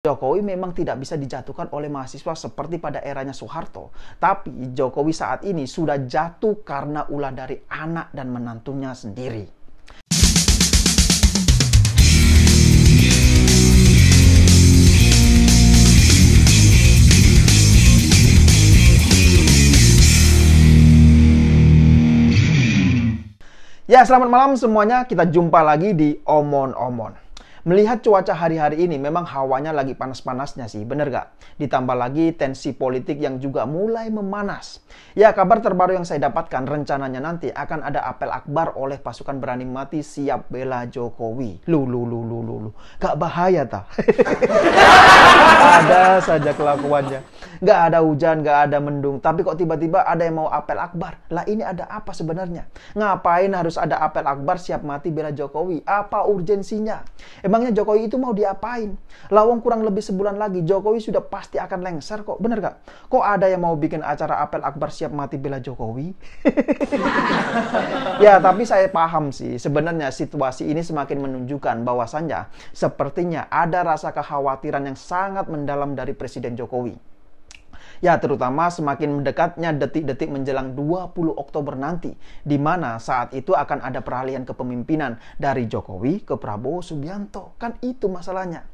Jokowi memang tidak bisa dijatuhkan oleh mahasiswa seperti pada eranya Soeharto, tapi Jokowi saat ini sudah jatuh karena ulah dari anak dan menantunya sendiri. Ya, selamat malam semuanya. Kita jumpa lagi di Omon Omon. Melihat cuaca hari-hari ini memang hawanya lagi panas-panasnya sih, bener gak? Ditambah lagi tensi politik yang juga mulai memanas. Ya kabar terbaru yang saya dapatkan rencananya nanti akan ada apel akbar oleh pasukan berani mati siap bela Jokowi. Lu lu lu lu lu, lu. gak bahaya tah? ada saja kelakuannya nggak ada hujan, nggak ada mendung. Tapi kok tiba-tiba ada yang mau apel akbar? Lah ini ada apa sebenarnya? Ngapain harus ada apel akbar siap mati bela Jokowi? Apa urgensinya? Emangnya Jokowi itu mau diapain? Lawang kurang lebih sebulan lagi, Jokowi sudah pasti akan lengser kok. Bener gak? Kok ada yang mau bikin acara apel akbar siap mati bela Jokowi? ya, tapi saya paham sih. Sebenarnya situasi ini semakin menunjukkan bahwasannya sepertinya ada rasa kekhawatiran yang sangat mendalam dari Presiden Jokowi. Ya, terutama semakin mendekatnya detik-detik menjelang 20 Oktober nanti, di mana saat itu akan ada peralihan kepemimpinan dari Jokowi ke Prabowo Subianto. Kan itu masalahnya.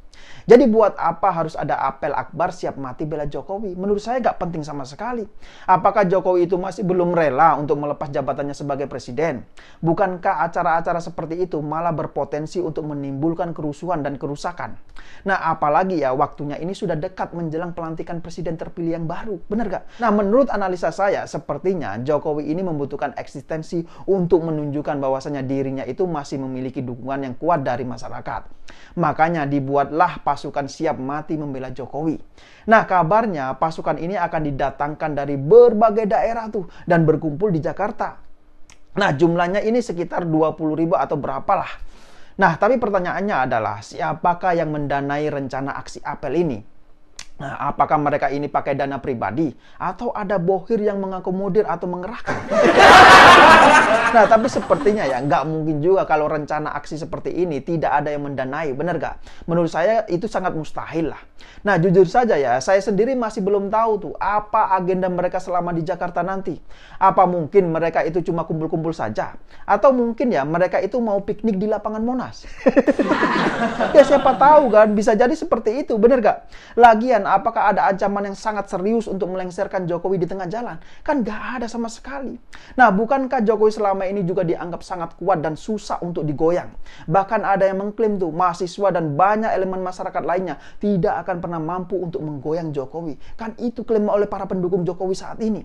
Jadi buat apa harus ada apel akbar siap mati bela Jokowi? Menurut saya gak penting sama sekali. Apakah Jokowi itu masih belum rela untuk melepas jabatannya sebagai presiden? Bukankah acara-acara seperti itu malah berpotensi untuk menimbulkan kerusuhan dan kerusakan? Nah apalagi ya waktunya ini sudah dekat menjelang pelantikan presiden terpilih yang baru. Benar gak? Nah menurut analisa saya sepertinya Jokowi ini membutuhkan eksistensi untuk menunjukkan bahwasannya dirinya itu masih memiliki dukungan yang kuat dari masyarakat. Makanya dibuatlah pasukan siap mati membela Jokowi. Nah, kabarnya pasukan ini akan didatangkan dari berbagai daerah tuh dan berkumpul di Jakarta. Nah, jumlahnya ini sekitar 20 ribu atau berapalah. Nah, tapi pertanyaannya adalah siapakah yang mendanai rencana aksi apel ini? Nah, apakah mereka ini pakai dana pribadi atau ada bohir yang mengakomodir atau mengerahkan? nah, tapi sepertinya ya nggak mungkin juga kalau rencana aksi seperti ini tidak ada yang mendanai, benar nggak? Menurut saya itu sangat mustahil lah. Nah, jujur saja ya, saya sendiri masih belum tahu tuh apa agenda mereka selama di Jakarta nanti. Apa mungkin mereka itu cuma kumpul-kumpul saja? Atau mungkin ya mereka itu mau piknik di lapangan Monas? ya siapa tahu kan, bisa jadi seperti itu, benar nggak? Lagian apakah ada ancaman yang sangat serius untuk melengsarkan Jokowi di tengah jalan? Kan gak ada sama sekali. Nah, bukankah Jokowi selama ini juga dianggap sangat kuat dan susah untuk digoyang? Bahkan ada yang mengklaim tuh, mahasiswa dan banyak elemen masyarakat lainnya tidak akan pernah mampu untuk menggoyang Jokowi. Kan itu klaim oleh para pendukung Jokowi saat ini.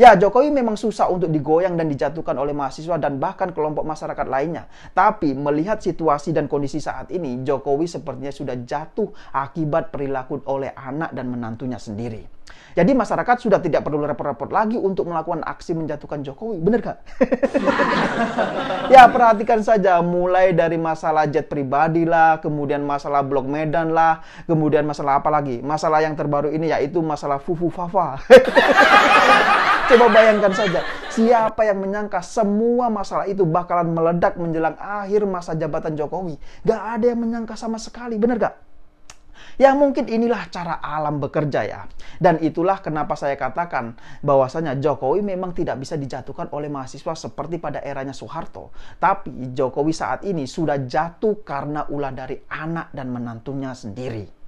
Ya, Jokowi memang susah untuk digoyang dan dijatuhkan oleh mahasiswa dan bahkan kelompok masyarakat lainnya. Tapi melihat situasi dan kondisi saat ini, Jokowi sepertinya sudah jatuh akibat perilaku oleh anak anak dan menantunya sendiri. Jadi masyarakat sudah tidak perlu repot-repot lagi untuk melakukan aksi menjatuhkan Jokowi. Bener gak? ya perhatikan saja mulai dari masalah jet pribadi lah, kemudian masalah blok Medan lah, kemudian masalah apa lagi? Masalah yang terbaru ini yaitu masalah Fufu Fafa. Coba bayangkan saja, siapa yang menyangka semua masalah itu bakalan meledak menjelang akhir masa jabatan Jokowi? Gak ada yang menyangka sama sekali, bener gak? Yang mungkin inilah cara alam bekerja ya. Dan itulah kenapa saya katakan bahwasanya Jokowi memang tidak bisa dijatuhkan oleh mahasiswa seperti pada eranya Soeharto. Tapi Jokowi saat ini sudah jatuh karena ulah dari anak dan menantunya sendiri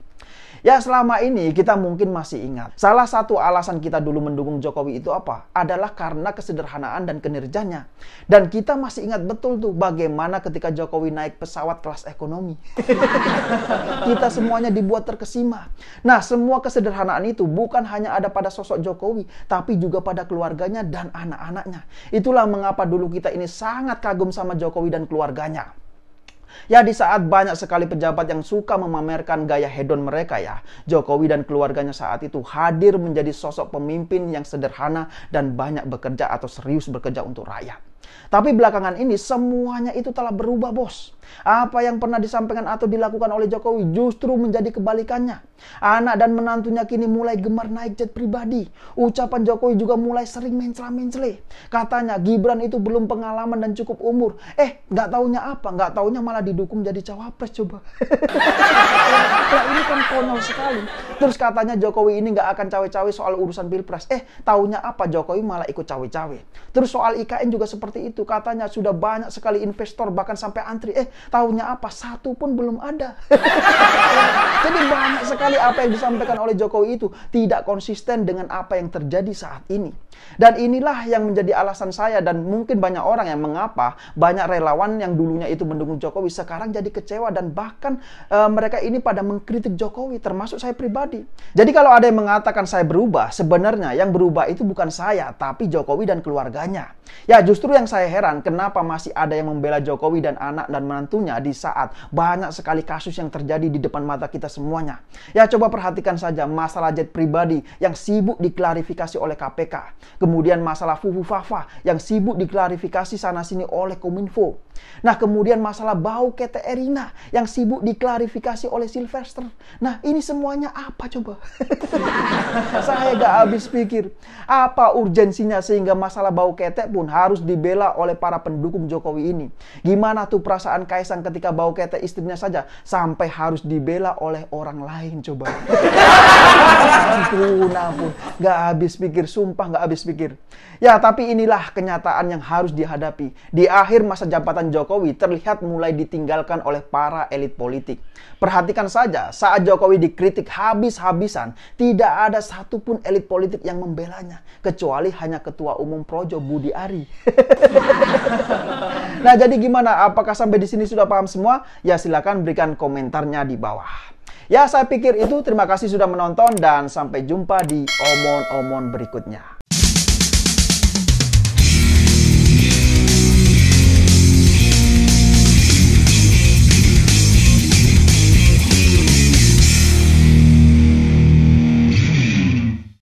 ya selama ini kita mungkin masih ingat. Salah satu alasan kita dulu mendukung Jokowi itu apa? Adalah karena kesederhanaan dan kinerjanya. Dan kita masih ingat betul tuh bagaimana ketika Jokowi naik pesawat kelas ekonomi. kita semuanya dibuat terkesima. Nah, semua kesederhanaan itu bukan hanya ada pada sosok Jokowi, tapi juga pada keluarganya dan anak-anaknya. Itulah mengapa dulu kita ini sangat kagum sama Jokowi dan keluarganya. Ya di saat banyak sekali pejabat yang suka memamerkan gaya hedon mereka ya, Jokowi dan keluarganya saat itu hadir menjadi sosok pemimpin yang sederhana dan banyak bekerja atau serius bekerja untuk rakyat. Tapi belakangan ini semuanya itu telah berubah bos. Apa yang pernah disampaikan atau dilakukan oleh Jokowi justru menjadi kebalikannya. Anak dan menantunya kini mulai gemar naik jet pribadi. Ucapan Jokowi juga mulai sering mencela-mencele. Katanya Gibran itu belum pengalaman dan cukup umur. Eh, nggak taunya apa? Nggak taunya malah didukung jadi cawapres coba. nah, ini kan konyol sekali. Terus katanya Jokowi ini nggak akan cawe-cawe soal urusan pilpres. Eh, taunya apa Jokowi malah ikut cawe-cawe. Terus soal IKN juga seperti itu. Katanya sudah banyak sekali investor bahkan sampai antri. Eh, taunya apa? Satu pun belum ada. Jadi banyak sekali apa yang disampaikan oleh Jokowi itu tidak konsisten dengan apa yang terjadi saat ini. Dan inilah yang menjadi alasan saya dan mungkin banyak orang yang mengapa banyak relawan yang dulunya itu mendukung Jokowi sekarang jadi kecewa dan bahkan e, mereka ini pada mengkritik Jokowi termasuk saya pribadi pribadi. Jadi kalau ada yang mengatakan saya berubah, sebenarnya yang berubah itu bukan saya, tapi Jokowi dan keluarganya. Ya justru yang saya heran kenapa masih ada yang membela Jokowi dan anak dan menantunya di saat banyak sekali kasus yang terjadi di depan mata kita semuanya. Ya coba perhatikan saja masalah jet pribadi yang sibuk diklarifikasi oleh KPK. Kemudian masalah Fufu Fafa yang sibuk diklarifikasi sana-sini oleh Kominfo. Nah kemudian masalah bau Kete Erina yang sibuk diklarifikasi oleh Sylvester. Nah ini semuanya apa? apa coba? Saya gak habis pikir. Apa urgensinya sehingga masalah bau ketek pun harus dibela oleh para pendukung Jokowi ini? Gimana tuh perasaan Kaisang ketika bau ketek istrinya saja sampai harus dibela oleh orang lain coba? Nah ampun, ampun. Gak habis pikir, sumpah gak habis pikir. Ya, tapi inilah kenyataan yang harus dihadapi. Di akhir masa jabatan Jokowi terlihat mulai ditinggalkan oleh para elit politik. Perhatikan saja, saat Jokowi dikritik habis habis-habisan. Tidak ada satupun elit politik yang membelanya. Kecuali hanya Ketua Umum Projo Budi Ari. nah jadi gimana? Apakah sampai di sini sudah paham semua? Ya silakan berikan komentarnya di bawah. Ya saya pikir itu terima kasih sudah menonton dan sampai jumpa di omon-omon berikutnya.